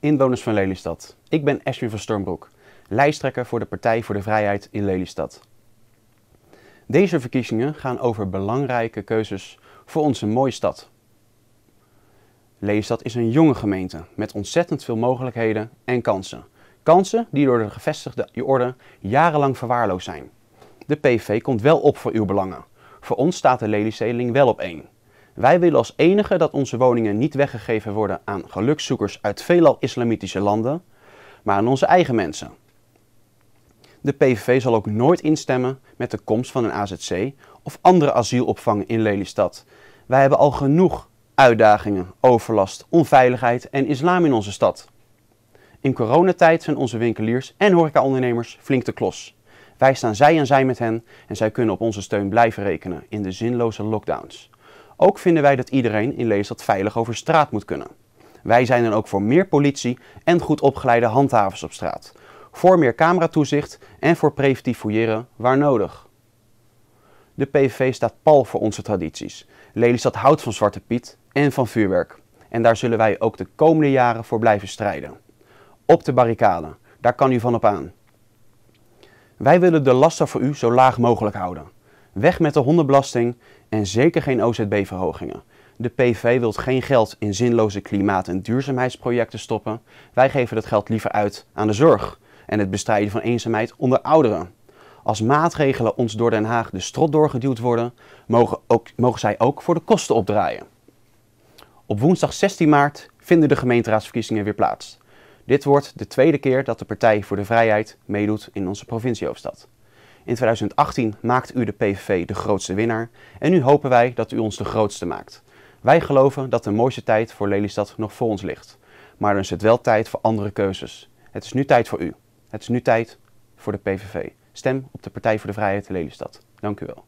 Inwoners van Lelystad, ik ben Ashwin van Stormbroek, lijsttrekker voor de Partij voor de Vrijheid in Lelystad. Deze verkiezingen gaan over belangrijke keuzes voor onze mooie stad. Lelystad is een jonge gemeente met ontzettend veel mogelijkheden en kansen. Kansen die door de gevestigde orde jarenlang verwaarloosd zijn. De PV komt wel op voor uw belangen. Voor ons staat de Lelystedeling wel op één. Wij willen als enige dat onze woningen niet weggegeven worden aan gelukszoekers uit veelal islamitische landen, maar aan onze eigen mensen. De PVV zal ook nooit instemmen met de komst van een AZC of andere asielopvang in Lelystad. Wij hebben al genoeg uitdagingen, overlast, onveiligheid en islam in onze stad. In coronatijd zijn onze winkeliers en horecaondernemers flink de klos. Wij staan zij en zij met hen en zij kunnen op onze steun blijven rekenen in de zinloze lockdowns. Ook vinden wij dat iedereen in Lelystad veilig over straat moet kunnen. Wij zijn dan ook voor meer politie en goed opgeleide handhavers op straat. Voor meer cameratoezicht en voor preventief fouilleren waar nodig. De PVV staat pal voor onze tradities. Lelystad houdt van Zwarte Piet en van vuurwerk. En daar zullen wij ook de komende jaren voor blijven strijden. Op de barricade, daar kan u van op aan. Wij willen de lasten voor u zo laag mogelijk houden. Weg met de hondenbelasting en zeker geen OZB-verhogingen. De PV wil geen geld in zinloze klimaat- en duurzaamheidsprojecten stoppen. Wij geven dat geld liever uit aan de zorg en het bestrijden van eenzaamheid onder ouderen. Als maatregelen ons door Den Haag de strot doorgeduwd worden, mogen, ook, mogen zij ook voor de kosten opdraaien. Op woensdag 16 maart vinden de gemeenteraadsverkiezingen weer plaats. Dit wordt de tweede keer dat de Partij voor de Vrijheid meedoet in onze provinciehoofdstad. In 2018 maakt u de PVV de grootste winnaar en nu hopen wij dat u ons de grootste maakt. Wij geloven dat de mooiste tijd voor Lelystad nog voor ons ligt. Maar dan is het wel tijd voor andere keuzes. Het is nu tijd voor u. Het is nu tijd voor de PVV. Stem op de Partij voor de Vrijheid Lelystad. Dank u wel.